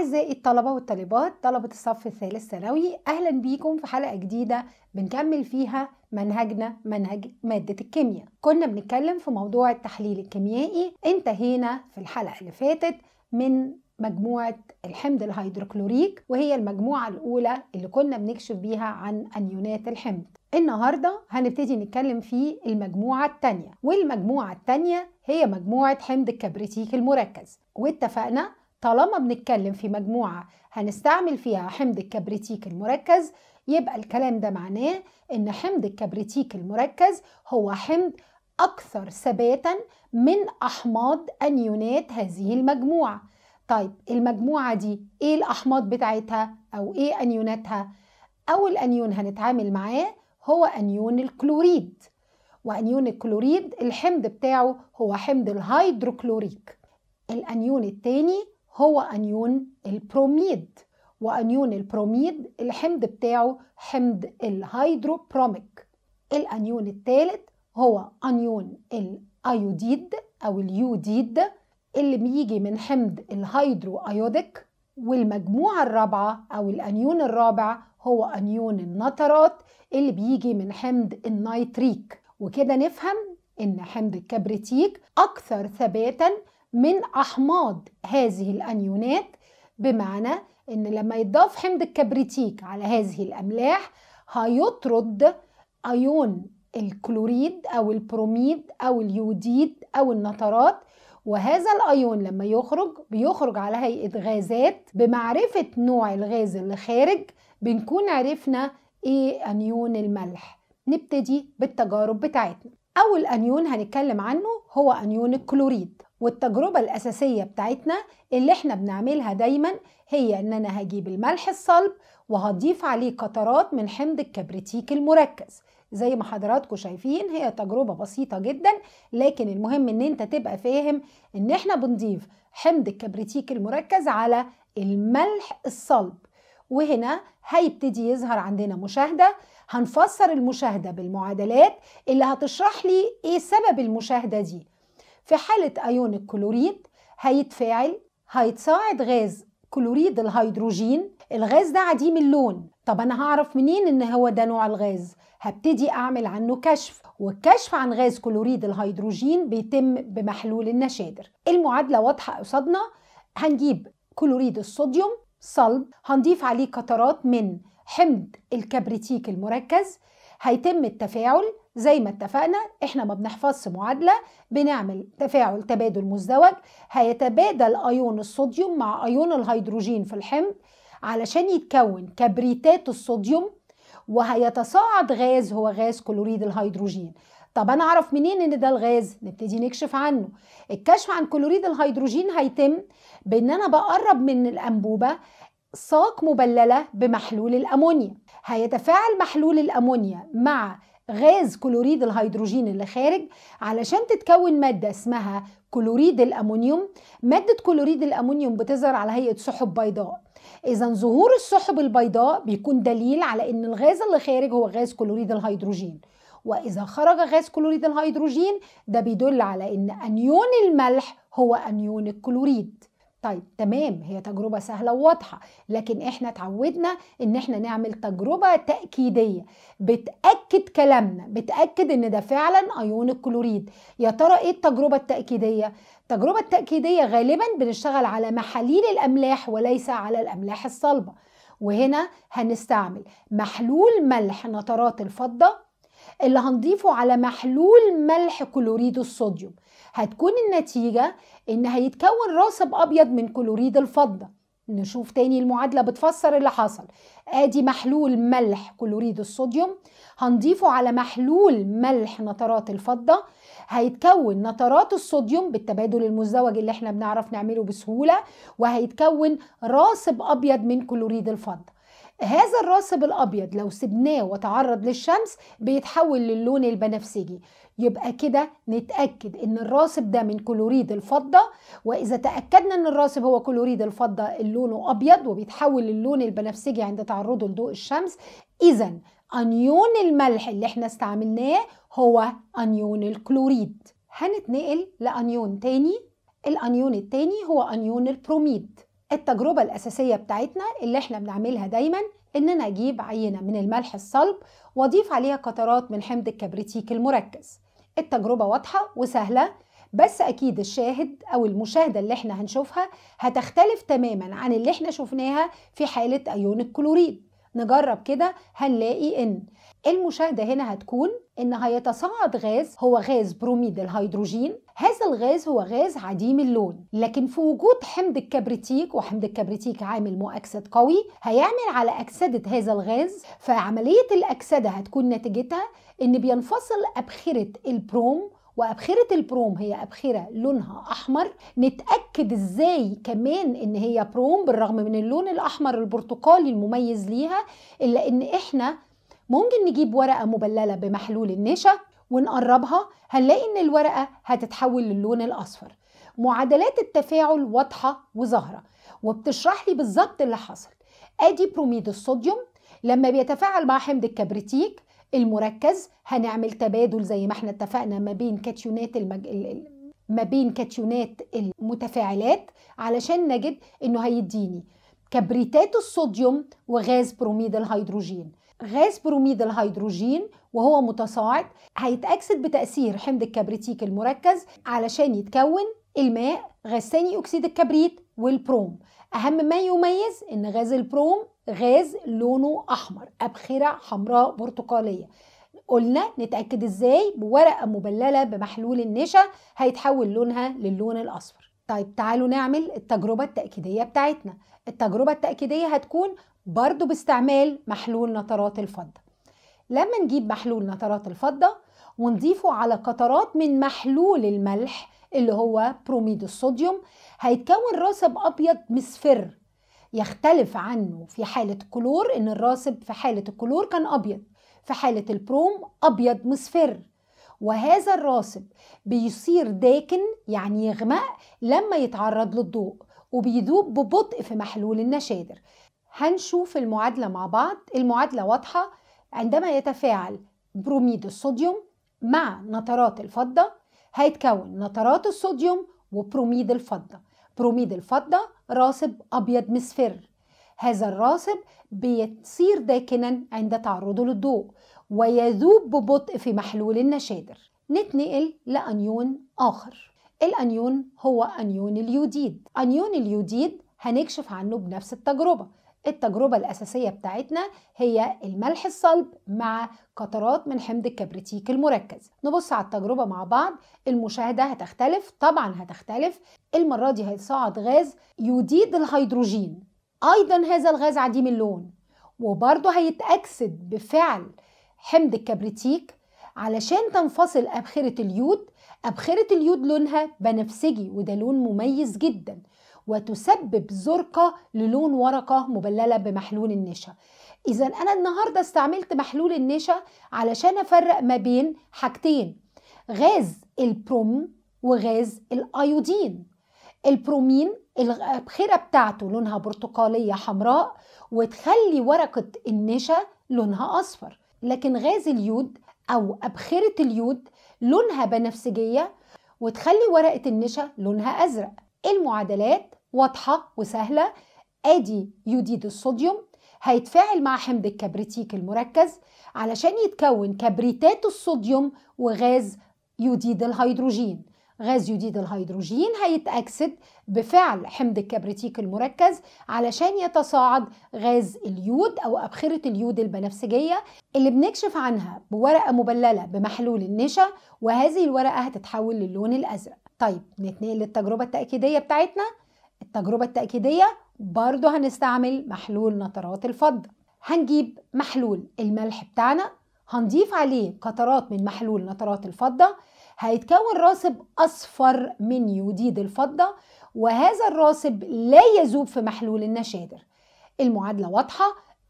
أعزائي الطلبة والطالبات طلبة الصف الثالث ثانوي أهلا بيكم في حلقة جديدة بنكمل فيها منهجنا منهج مادة الكيمياء كنا بنتكلم في موضوع التحليل الكيميائي انتهينا في الحلقة اللي فاتت من مجموعة الحمض الهيدروكلوريك وهي المجموعة الأولى اللي كنا بنكشف بيها عن أنيونات الحمض النهاردة هنبتدي نتكلم في المجموعة التانية والمجموعة التانية هي مجموعة حمض الكبريتيك المركز واتفقنا طالما بنتكلم في مجموعة هنستعمل فيها حمض الكبريتيك المركز يبقى الكلام ده معناه إن حمض الكبريتيك المركز هو حمض أكثر ثباتا من أحماض أنيونات هذه المجموعة طيب المجموعة دي إيه الأحماض بتاعتها أو إيه أنيوناتها؟ أول أنيون هنتعامل معاه هو أنيون الكلوريد وأنيون الكلوريد الحمض بتاعه هو حمض الهيدروكلوريك الأنيون التاني هو أنيون البروميد وأنيون البروميد الحمض بتاعه حمض الهيدروبروميك الأنيون الثالث هو أنيون الأيوديد أو اليوديد اللي بيجي من حمض الهيدرو أيوديك والمجموعة الرابعة أو الأنيون الرابع هو أنيون النترات اللي بيجي من حمض النيتريك وكده نفهم إن حمض الكبريتيك أكثر ثباتاً من أحماض هذه الأنيونات بمعنى إن لما يضاف حمض الكبريتيك على هذه الأملاح هيطرد أيون الكلوريد أو البروميد أو اليوديد أو النترات وهذا الايون لما يخرج بيخرج على هيئه غازات بمعرفه نوع الغاز اللي خارج بنكون عرفنا ايه انيون الملح نبتدي بالتجارب بتاعتنا اول انيون هنتكلم عنه هو انيون الكلوريد والتجربة الأساسية بتاعتنا اللي احنا بنعملها دايما هي ان انا هجيب الملح الصلب وهضيف عليه قطرات من حمض الكبريتيك المركز زي ما حضراتكم شايفين هي تجربة بسيطة جدا لكن المهم ان انت تبقى فاهم ان احنا بنضيف حمض الكبريتيك المركز على الملح الصلب وهنا هيبتدي يظهر عندنا مشاهدة هنفسر المشاهدة بالمعادلات اللي هتشرح لي ايه سبب المشاهدة دي في حالة أيون الكلوريد هيتفاعل هيتصاعد غاز كلوريد الهيدروجين الغاز ده عديم اللون طب أنا هعرف منين إن هو ده نوع الغاز هبتدي أعمل عنه كشف والكشف عن غاز كلوريد الهيدروجين بيتم بمحلول النشادر المعادلة واضحة قصادنا هنجيب كلوريد الصوديوم صلب هنضيف عليه قطرات من حمض الكبريتيك المركز هيتم التفاعل زي ما اتفقنا احنا ما بنحفظش معادلة بنعمل تفاعل تبادل مزدوج هيتبادل ايون الصوديوم مع ايون الهيدروجين في الحمض علشان يتكون كبريتات الصوديوم وهيتصاعد غاز هو غاز كلوريد الهيدروجين طب انا اعرف منين ان ده الغاز نبتدي نكشف عنه الكشف عن كلوريد الهيدروجين هيتم بان انا بقرب من الانبوبه ساق مبلله بمحلول الامونيا هيتفاعل محلول الامونيا مع غاز كلوريد الهيدروجين اللي خارج علشان تتكون مادة اسمها كلوريد الأمونيوم مادة كلوريد الأمونيوم بتظهر على هيئة سحب بيضاء إذا ظهور السحب البيضاء بيكون دليل على إن الغاز اللي خارج هو غاز كلوريد الهيدروجين وإذا خرج غاز كلوريد الهيدروجين ده بيدل على إن أنيون الملح هو أنيون الكلوريد طيب تمام هي تجربة سهلة وواضحة لكن احنا اتعودنا ان احنا نعمل تجربة تأكيدية بتأكد كلامنا بتأكد ان ده فعلا ايون الكلوريد يا ترى ايه التجربة التأكيدية؟ التجربة التأكيدية غالبا بنشتغل على محاليل الأملاح وليس على الأملاح الصلبة وهنا هنستعمل محلول ملح نترات الفضة اللي هنضيفه على محلول ملح كلوريد الصوديوم هتكون النتيجة إن هيتكون راسب أبيض من كلوريد الفضة نشوف تاني المعادلة بتفسر اللي حصل آدي محلول ملح كلوريد الصوديوم هنضيفه على محلول ملح نترات الفضة هيتكون نترات الصوديوم بالتبادل المزدوج اللي احنا بنعرف نعمله بسهولة وهيتكون راسب أبيض من كلوريد الفضة هذا الراسب الابيض لو سبناه وتعرض للشمس بيتحول للون البنفسجي يبقى كده نتاكد ان الراسب ده من كلوريد الفضه واذا تاكدنا ان الراسب هو كلوريد الفضه لونه ابيض وبيتحول للون البنفسجي عند تعرضه لضوء الشمس اذا انيون الملح اللي احنا استعملناه هو انيون الكلوريد هنتنقل لانيون تاني الانيون التاني هو انيون البروميد التجربة الأساسية بتاعتنا اللي احنا بنعملها دايما إن أنا أجيب عينة من الملح الصلب وأضيف عليها قطرات من حمض الكبريتيك المركز التجربة واضحة وسهلة بس أكيد الشاهد أو المشاهدة اللي احنا هنشوفها هتختلف تماما عن اللي احنا شفناها في حالة أيون الكلوريد نجرب كده هنلاقي ان المشاهدة هنا هتكون ان هيتصاعد غاز هو غاز بروميد الهيدروجين هذا الغاز هو غاز عديم اللون لكن في وجود حمض الكبريتيك وحمض الكبريتيك عامل مؤكسد قوي هيعمل على أكسدة هذا الغاز فعملية الأكسدة هتكون نتيجتها ان بينفصل أبخرة البروم وأبخرة البروم هي أبخرة لونها أحمر نتأكد إزاي كمان إن هي بروم بالرغم من اللون الأحمر البرتقالي المميز ليها إلا إن إحنا ممكن نجيب ورقة مبللة بمحلول النشا ونقربها هنلاقي إن الورقة هتتحول للون الأصفر معادلات التفاعل واضحة وظاهرة وبتشرح لي بالظبط اللي حصل ادي بروميد الصوديوم لما بيتفاعل مع حمض الكبريتيك المركز هنعمل تبادل زي ما احنا اتفقنا ما بين كاتيونات المج... ما بين كاتيونات المتفاعلات علشان نجد انه هيديني كبريتات الصوديوم وغاز بروميد الهيدروجين غاز بروميد الهيدروجين وهو متصاعد هيتأكسد بتأثير حمض الكبريتيك المركز علشان يتكون الماء غاز ثاني أكسيد الكبريت والبروم أهم ما يميز إن غاز البروم غاز لونه احمر ابخره حمراء برتقاليه قلنا نتاكد ازاي بورقه مبلله بمحلول النشا هيتحول لونها للون الاصفر طيب تعالوا نعمل التجربه التاكيديه بتاعتنا التجربه التاكيديه هتكون برضو باستعمال محلول نترات الفضه لما نجيب محلول نترات الفضه ونضيفه على قطرات من محلول الملح اللي هو بروميد الصوديوم هيتكون راسب ابيض مصفر يختلف عنه في حالة الكلور إن الراسب في حالة الكلور كان أبيض في حالة البروم أبيض مصفر وهذا الراسب بيصير داكن يعني يغمق لما يتعرض للضوء وبيذوب ببطء في محلول النشادر هنشوف المعادلة مع بعض المعادلة واضحة عندما يتفاعل بروميد الصوديوم مع نترات الفضة هيتكون نترات الصوديوم وبروميد الفضة بروميد الفضة راسب أبيض مسفر هذا الراسب بيصير داكنا عند تعرضه للضوء ويذوب ببطء في محلول النشادر نتنقل لأنيون آخر الأنيون هو أنيون اليوديد أنيون اليوديد هنكشف عنه بنفس التجربة التجربة الأساسية بتاعتنا هي الملح الصلب مع قطرات من حمض الكبريتيك المركز نبص على التجربة مع بعض المشاهدة هتختلف طبعا هتختلف المرة دي هيتصاعد غاز يديد الهيدروجين أيضا هذا الغاز عديم اللون وبرضه هيتأكسد بفعل حمض الكبريتيك علشان تنفصل أبخرة اليود أبخرة اليود لونها بنفسجي وده لون مميز جدا وتسبب زرقة للون ورقة مبللة بمحلول النشا إذا أنا النهاردة استعملت محلول النشا علشان أفرق ما بين حاجتين غاز البروم وغاز الأيودين البرومين الخيرة بتاعته لونها برتقالية حمراء وتخلي ورقة النشا لونها أصفر لكن غاز اليود أو أبخرة اليود لونها بنفسجية وتخلي ورقة النشا لونها أزرق المعادلات واضحة وسهلة ادي يوديد الصوديوم هيتفاعل مع حمض الكبريتيك المركز علشان يتكون كبريتات الصوديوم وغاز يوديد الهيدروجين غاز يوديد الهيدروجين هيتأكسد بفعل حمض الكبريتيك المركز علشان يتصاعد غاز اليود أو أبخرة اليود البنفسجية اللي بنكشف عنها بورقة مبللة بمحلول النشا وهذه الورقة هتتحول للون الأزرق طيب نتنقل للتجربة التأكيدية بتاعتنا التجربة التأكيدية برضو هنستعمل محلول نترات الفضة هنجيب محلول الملح بتاعنا هنضيف عليه قطرات من محلول نترات الفضة هيتكون راسب أصفر من يوديد الفضة وهذا الراسب لا يذوب في محلول النشادر المعادلة واضحة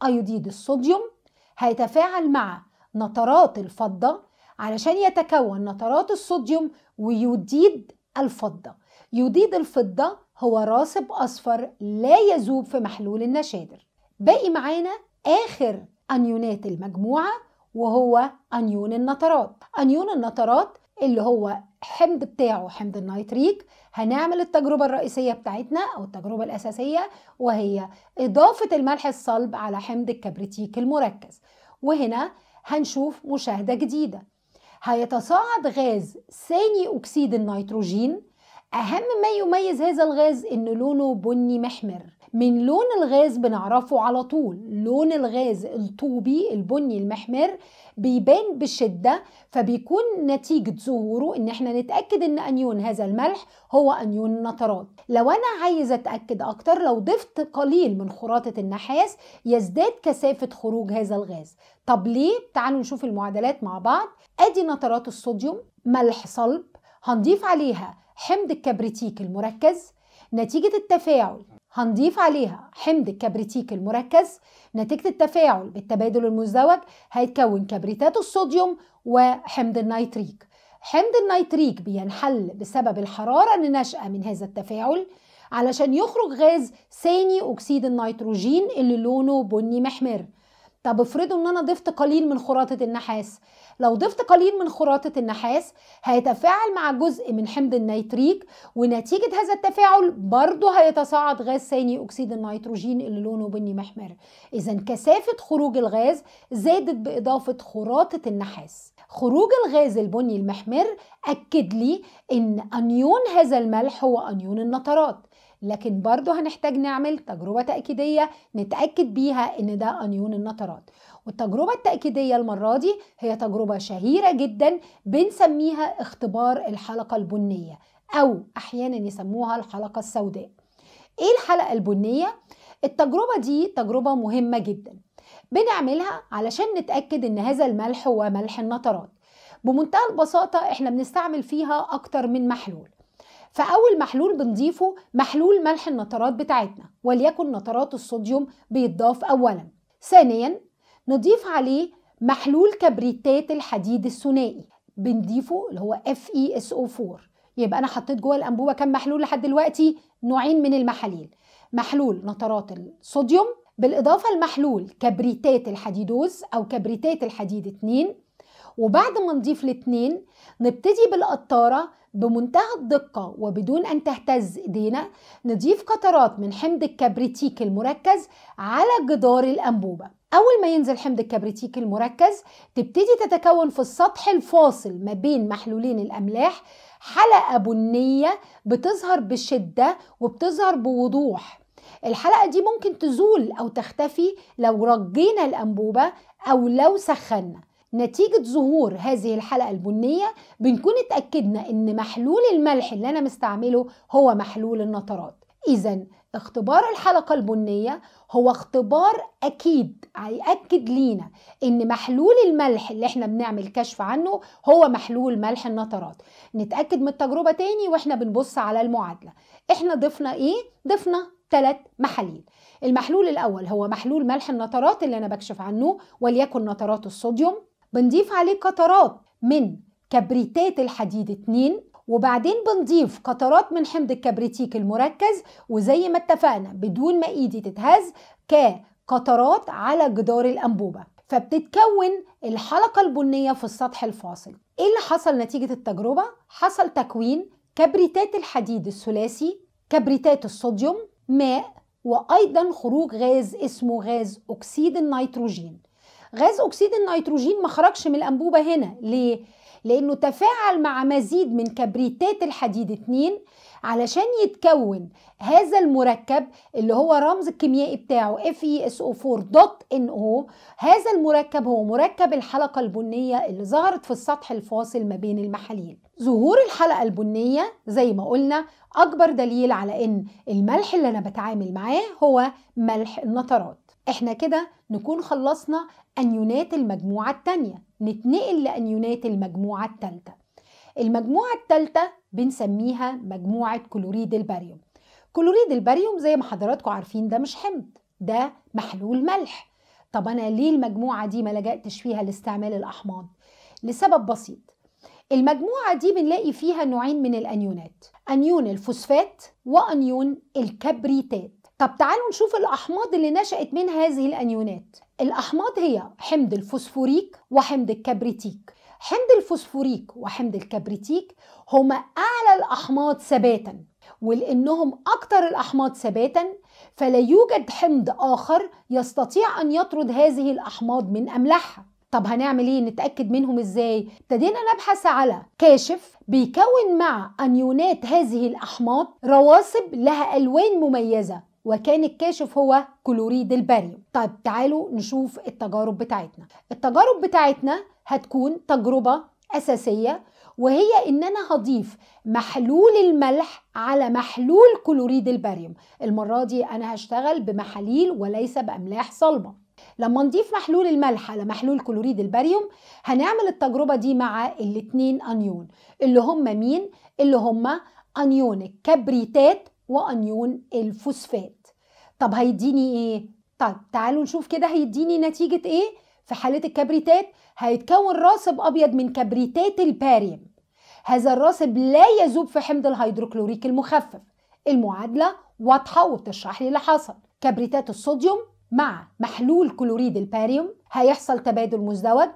أيوديد الصوديوم هيتفاعل مع نترات الفضة علشان يتكون نترات الصوديوم ويوديد الفضة يديد الفضة هو راسب أصفر لا يذوب في محلول النشادر باقي معانا آخر أنيونات المجموعة وهو أنيون النترات أنيون النترات اللي هو حمض بتاعه حمض النيتريك هنعمل التجربة الرئيسية بتاعتنا أو التجربة الأساسية وهي إضافة الملح الصلب على حمض الكبريتيك المركز وهنا هنشوف مشاهدة جديدة هيتصاعد غاز ثاني أكسيد النيتروجين أهم ما يميز هذا الغاز إن لونه بني محمر من لون الغاز بنعرفه على طول لون الغاز الطوبي البني المحمر بيبان بشدة فبيكون نتيجة ظهوره ان احنا نتأكد ان انيون هذا الملح هو انيون النترات لو انا عايز اتأكد اكتر لو ضفت قليل من خراطة النحاس يزداد كثافة خروج هذا الغاز طب ليه؟ تعالوا نشوف المعادلات مع بعض ادي نترات الصوديوم ملح صلب هنضيف عليها حمض الكبريتيك المركز نتيجة التفاعل هنضيف عليها حمض الكبريتيك المركز نتيجة التفاعل بالتبادل المزدوج هيتكون كبريتات الصوديوم وحمض النيتريك حمض النيتريك بينحل بسبب الحرارة اللي نشأة من هذا التفاعل علشان يخرج غاز ثاني أكسيد النيتروجين اللي لونه بني محمر طب افرضوا ان انا ضفت قليل من خراطة النحاس لو ضفت قليل من خراطة النحاس هيتفاعل مع جزء من حمض النيتريك ونتيجة هذا التفاعل برضه هيتصاعد غاز ثاني أكسيد النيتروجين اللي لونه بني محمر إذا كثافة خروج الغاز زادت بإضافة خراطة النحاس خروج الغاز البني المحمر أكد لي إن أنيون هذا الملح هو أنيون النترات لكن برضه هنحتاج نعمل تجربة تأكيدية نتأكد بيها إن ده أنيون النترات والتجربة التأكيدية المرة دي هي تجربة شهيرة جدا بنسميها اختبار الحلقة البنية أو أحيانا يسموها الحلقة السوداء إيه الحلقة البنية؟ التجربة دي تجربة مهمة جدا بنعملها علشان نتأكد إن هذا الملح هو ملح النترات بمنتهى البساطة إحنا بنستعمل فيها أكتر من محلول فأول محلول بنضيفه محلول ملح النترات بتاعتنا وليكن نترات الصوديوم بيتضاف أولا ثانيا نضيف عليه محلول كبريتات الحديد الثنائي بنضيفه اللي هو FeSO4 يبقى أنا حطيت جوه الأنبوبة كم محلول لحد دلوقتي نوعين من المحاليل محلول نترات الصوديوم بالإضافة لمحلول كبريتات الحديدوز أو كبريتات الحديد 2 وبعد ما نضيف الاتنين نبتدي بالقطارة بمنتهى الدقة وبدون أن تهتز إيدينا نضيف قطرات من حمض الكبريتيك المركز على جدار الأنبوبة أول ما ينزل حمض الكبريتيك المركز تبتدي تتكون في السطح الفاصل ما بين محلولين الأملاح حلقة بنية بتظهر بشدة وبتظهر بوضوح الحلقة دي ممكن تزول أو تختفي لو رجينا الأنبوبة أو لو سخنا نتيجة ظهور هذه الحلقة البنية بنكون اتأكدنا ان محلول الملح اللي انا مستعمله هو محلول النطرات اذا اختبار الحلقة البنية هو اختبار أكيد هيأكد لينا إن محلول الملح اللي احنا بنعمل كشف عنه هو محلول ملح النطرات نتأكد من التجربة تاني واحنا بنبص على المعادلة احنا ضفنا ايه؟ ضفنا ثلاث محاليل المحلول الأول هو محلول ملح النطرات اللي أنا بكشف عنه وليكن نطرات الصوديوم بنضيف عليه قطرات من كبريتات الحديد 2 وبعدين بنضيف قطرات من حمض الكبريتيك المركز وزي ما اتفقنا بدون ما ايدي تتهز كقطرات على جدار الانبوبه فبتتكون الحلقه البنيه في السطح الفاصل ايه اللي حصل نتيجه التجربه حصل تكوين كبريتات الحديد الثلاثي كبريتات الصوديوم ماء وايضا خروج غاز اسمه غاز اكسيد النيتروجين غاز اكسيد النيتروجين ما خرجش من الانبوبه هنا ليه لانه تفاعل مع مزيد من كبريتات الحديد 2 علشان يتكون هذا المركب اللي هو رمز الكيميائي بتاعه FeSO4.NO هذا المركب هو مركب الحلقة البنية اللي ظهرت في السطح الفاصل ما بين المحاليل ظهور الحلقة البنية زي ما قلنا أكبر دليل على أن الملح اللي أنا بتعامل معاه هو ملح النترات احنا كده نكون خلصنا أنيونات المجموعة التانية نتنقل لأنيونات المجموعة التالتة المجموعة التالتة بنسميها مجموعة كلوريد الباريوم كلوريد الباريوم زي ما حضراتكم عارفين ده مش حمض ده محلول ملح طب أنا ليه المجموعة دي ما لجأتش فيها لاستعمال الأحماض؟ لسبب بسيط المجموعة دي بنلاقي فيها نوعين من الأنيونات أنيون الفوسفات وأنيون الكبريتات طب تعالوا نشوف الأحماض اللي نشأت من هذه الأنيونات الأحماض هي حمض الفوسفوريك وحمض الكبريتيك حمض الفوسفوريك وحمض الكبريتيك هما أعلى الأحماض ثباتا ولأنهم أكثر الأحماض ثباتا فلا يوجد حمض آخر يستطيع أن يطرد هذه الأحماض من أملاحها طب هنعمل ايه نتاكد منهم ازاي ابتدينا نبحث على كاشف بيكون مع انيونات هذه الاحماض رواسب لها الوان مميزه وكان الكاشف هو كلوريد الباريوم طيب تعالوا نشوف التجارب بتاعتنا التجارب بتاعتنا هتكون تجربة أساسية وهي ان انا هضيف محلول الملح على محلول كلوريد الباريوم المرة دي انا هشتغل بمحاليل وليس بأملاح صلبة لما نضيف محلول الملح على محلول كلوريد الباريوم هنعمل التجربة دي مع الاتنين انيون اللي هم مين؟ اللي هم انيون الكبريتات وأنيون الفوسفات طب هيديني إيه؟ طيب تعالوا نشوف كده هيديني نتيجة إيه في حالة الكبريتات هيتكون راسب أبيض من كبريتات الباريوم هذا الراسب لا يذوب في حمض الهيدروكلوريك المخفف المعادلة واضحة وبتشرح لي اللي حصل كبريتات الصوديوم مع محلول كلوريد الباريوم هيحصل تبادل مزدوج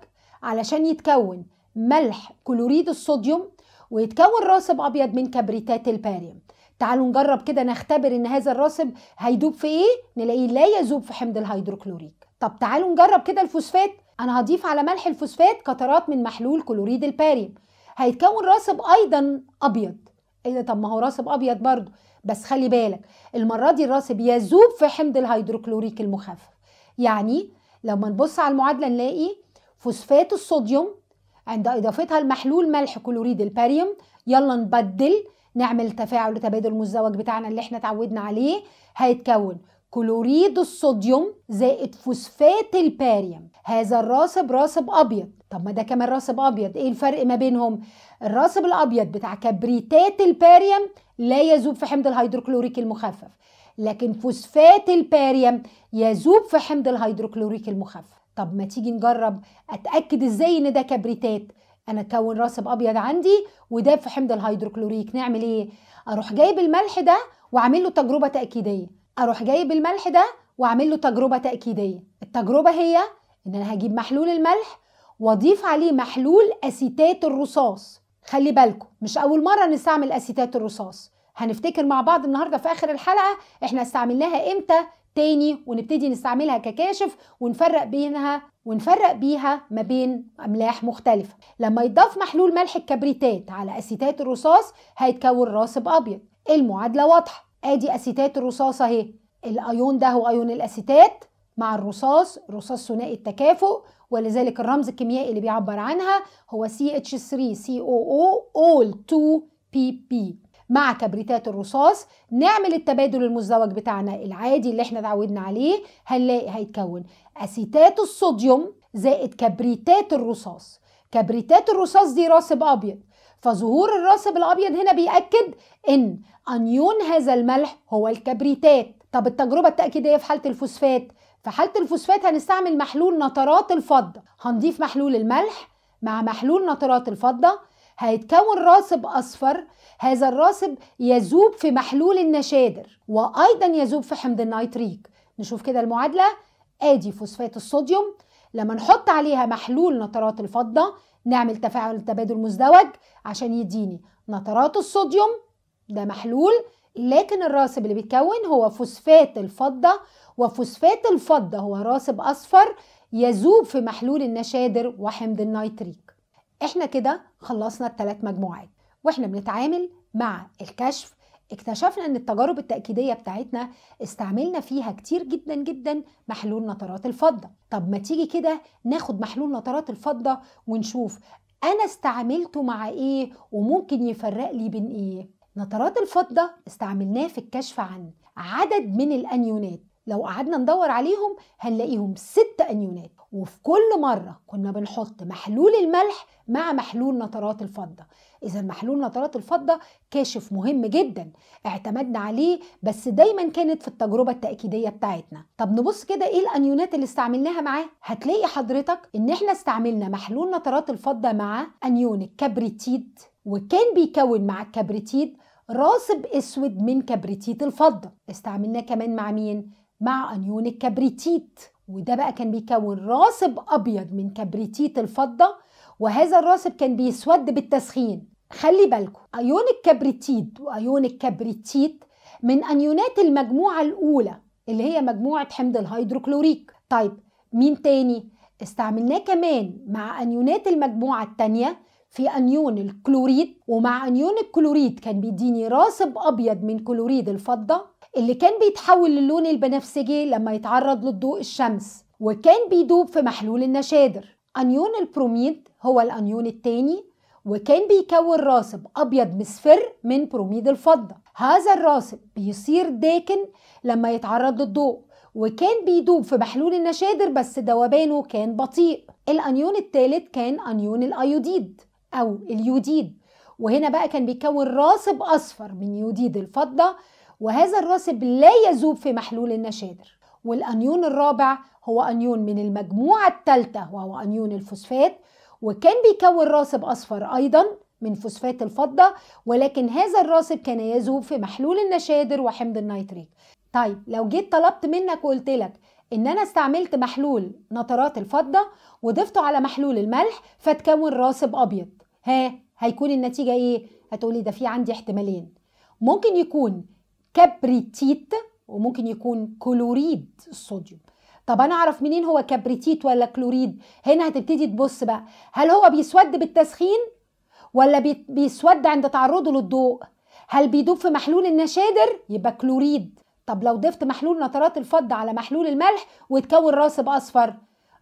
علشان يتكون ملح كلوريد الصوديوم ويتكون راسب أبيض من كبريتات الباريوم تعالوا نجرب كده نختبر ان هذا الراسب هيدوب في ايه نلاقيه لا يذوب في حمض الهيدروكلوريك طب تعالوا نجرب كده الفوسفات انا هضيف على ملح الفوسفات قطرات من محلول كلوريد الباريوم هيتكون راسب ايضا ابيض ايه ده طب ما هو راسب ابيض برضه بس خلي بالك المره دي الراسب يذوب في حمض الهيدروكلوريك المخفف يعني لما نبص على المعادله نلاقي فوسفات الصوديوم عند اضافتها لمحلول ملح كلوريد الباريوم يلا نبدل نعمل تفاعل تبادل المزدوج بتاعنا اللي احنا اتعودنا عليه هيتكون كلوريد الصوديوم زائد فوسفات الباريوم هذا الراسب راسب ابيض طب ما ده كمان راسب ابيض ايه الفرق ما بينهم الراسب الابيض بتاع كبريتات الباريوم لا يذوب في حمض الهيدروكلوريك المخفف لكن فوسفات الباريوم يذوب في حمض الهيدروكلوريك المخفف طب ما تيجي نجرب اتاكد ازاي ان ده كبريتات انا اكون راسب ابيض عندي وده في حمض الهيدروكلوريك نعمل ايه اروح جايب الملح ده واعمل له تجربه تاكيديه اروح جايب الملح ده واعمل له تجربه تاكيديه التجربه هي ان انا هجيب محلول الملح واضيف عليه محلول اسيتات الرصاص خلي بالكم مش اول مره نستعمل اسيتات الرصاص هنفتكر مع بعض النهارده في اخر الحلقه احنا استعملناها امتى تاني ونبتدي نستعملها ككاشف ونفرق بينها ونفرق بيها ما بين أملاح مختلفة لما يضاف محلول ملح الكبريتات على أسيتات الرصاص هيتكون راسب أبيض المعادلة واضحة ادي أسيتات الرصاص اهي الأيون ده هو أيون الأسيتات مع الرصاص رصاص ثنائي التكافؤ ولذلك الرمز الكيميائي اللي بيعبر عنها هو CH3COO all 2 PP مع كبريتات الرصاص نعمل التبادل المزدوج بتاعنا العادي اللي احنا اتعودنا عليه هنلاقي هيتكون اسيتات الصوديوم زائد كبريتات الرصاص كبريتات الرصاص دي راسب ابيض فظهور الراسب الابيض هنا بيأكد ان انيون هذا الملح هو الكبريتات طب التجربه التاكيديه في حاله الفوسفات في حاله الفوسفات هنستعمل محلول نترات الفضه هنضيف محلول الملح مع محلول نترات الفضه هيتكون راسب أصفر هذا الراسب يذوب في محلول النشادر وأيضا يذوب في حمض النيتريك نشوف كده المعادلة آدي فوسفات الصوديوم لما نحط عليها محلول نترات الفضة نعمل تفاعل تبادل مزدوج عشان يديني نترات الصوديوم ده محلول لكن الراسب اللي بيتكون هو فوسفات الفضة وفوسفات الفضة هو راسب أصفر يذوب في محلول النشادر وحمض النيتريك احنا كده خلصنا الثلاث مجموعات واحنا بنتعامل مع الكشف اكتشفنا ان التجارب التأكيدية بتاعتنا استعملنا فيها كتير جدا جدا محلول نترات الفضة طب ما تيجي كده ناخد محلول نترات الفضة ونشوف انا استعملته مع ايه وممكن يفرق لي بين ايه نترات الفضة استعملناه في الكشف عن عدد من الانيونات لو قعدنا ندور عليهم هنلاقيهم ست انيونات وفي كل مرة كنا بنحط محلول الملح مع محلول نترات الفضة إذا محلول نترات الفضة كاشف مهم جدا اعتمدنا عليه بس دايما كانت في التجربة التأكيدية بتاعتنا طب نبص كده إيه الأنيونات اللي استعملناها معاه هتلاقي حضرتك إن إحنا استعملنا محلول نترات الفضة مع أنيون الكبريتيد وكان بيكون مع الكبريتيد راسب اسود من كبريتيت الفضه استعملناه كمان مع مين مع انيون الكبريتيت وده بقى كان بيكون راسب أبيض من كبريتيت الفضة وهذا الراسب كان بيسود بالتسخين خلي بالكم أيون الكبريتيد وأيون الكبريتيت من أنيونات المجموعة الأولى اللي هي مجموعة حمض الهيدروكلوريك طيب مين تاني؟ استعملناه كمان مع أنيونات المجموعة الثانيه في أنيون الكلوريد ومع أنيون الكلوريد كان بيديني راسب أبيض من كلوريد الفضة اللي كان بيتحول للون البنفسجي لما يتعرض للضوء الشمس وكان بيدوب في محلول النشادر أنيون البروميد هو الأنيون التاني وكان بيكون راسب أبيض مصفر من بروميد الفضة هذا الراسب بيصير داكن لما يتعرض للضوء وكان بيدوب في محلول النشادر بس ذوبانه كان بطيء الأنيون الثالث كان أنيون الأيوديد أو اليوديد وهنا بقى كان بيكون راسب أصفر من يوديد الفضة وهذا الراسب لا يذوب في محلول النشادر والأنيون الرابع هو أنيون من المجموعة الثالثة وهو أنيون الفوسفات وكان بيكون راسب أصفر أيضا من فوسفات الفضة ولكن هذا الراسب كان يذوب في محلول النشادر وحمض النيتريت طيب لو جيت طلبت منك وقلت لك ان انا استعملت محلول نترات الفضه وضفته على محلول الملح فتكون راسب ابيض ها هيكون النتيجه ايه هتقولي ده في عندي احتمالين ممكن يكون كبريتيت وممكن يكون كلوريد الصوديوم طب انا اعرف منين هو كبريتيت ولا كلوريد هنا هتبتدي تبص بقى هل هو بيسود بالتسخين ولا بيسود عند تعرضه للضوء هل بيدوب في محلول النشادر يبقى كلوريد طب لو ضفت محلول نترات الفضة على محلول الملح وتكون راسب اصفر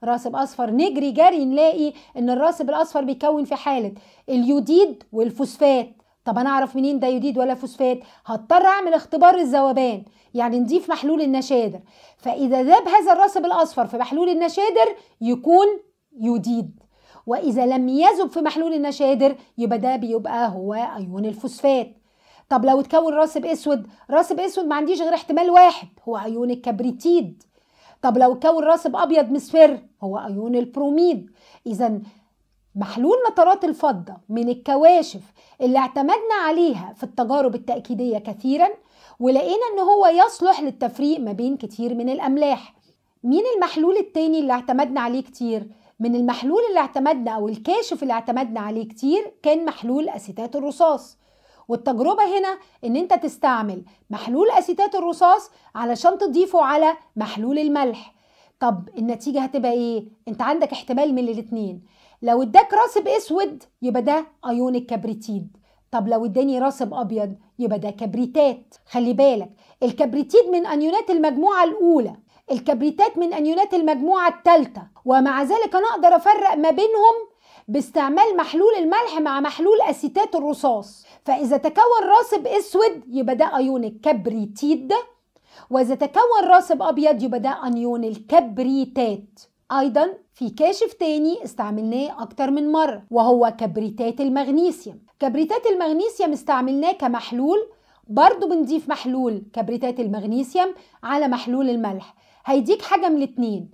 راسب اصفر نجري جري نلاقي ان الراسب الاصفر بيكون في حاله اليوديد والفوسفات طب انا اعرف منين ده يديد ولا فوسفات هضطر اعمل اختبار الذوبان يعني نضيف محلول النشادر فاذا ذاب هذا الرسب الاصفر في محلول النشادر يكون يوديد واذا لم يذب في محلول النشادر يبقى ده بيبقى هو ايون الفوسفات طب لو اتكون راسب اسود راسب اسود ما عنديش غير احتمال واحد هو ايون الكبريتيد طب لو اتكون راسب ابيض مصفر هو ايون البروميد اذا محلول نترات الفضة من الكواشف اللي اعتمدنا عليها في التجارب التأكيدية كثيرا ولقينا ان هو يصلح للتفريق ما بين كتير من الأملاح مين المحلول التاني اللي اعتمدنا عليه كتير؟ من المحلول اللي اعتمدنا أو الكاشف اللي اعتمدنا عليه كتير كان محلول أسيتات الرصاص والتجربة هنا ان انت تستعمل محلول أسيتات الرصاص علشان تضيفه على محلول الملح طب النتيجة هتبقى ايه؟ انت عندك احتمال من الاتنين لو اداك راسب اسود يبقى ده ايون الكبريتيد طب لو اداني راسب ابيض يبقى ده كبريتات خلي بالك الكبريتيد من انيونات المجموعه الاولى الكبريتات من انيونات المجموعه الثالثه ومع ذلك انا اقدر افرق ما بينهم باستعمال محلول الملح مع محلول اسيتات الرصاص فاذا تكون راسب اسود يبقى ده ايون الكبريتيد واذا تكون راسب ابيض يبقى ده انيون الكبريتات أيضا في كاشف تاني استعملناه أكتر من مرة وهو كبريتات المغنيسيوم كبريتات المغنيسيوم استعملناه كمحلول برضه بنضيف محلول كبريتات المغنيسيوم على محلول الملح هيديك حاجة من الاتنين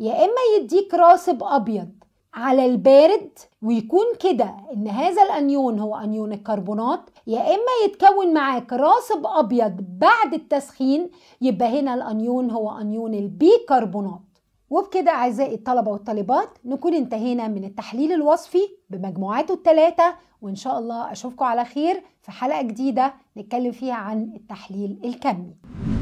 يا إما يديك راسب أبيض على البارد ويكون كده ان هذا الانيون هو انيون الكربونات يا اما يتكون معاك راسب ابيض بعد التسخين يبقى هنا الانيون هو انيون البيكربونات وبكده أعزائي الطلبة والطالبات نكون انتهينا من التحليل الوصفي بمجموعاته التلاتة وإن شاء الله أشوفكم على خير في حلقة جديدة نتكلم فيها عن التحليل الكمي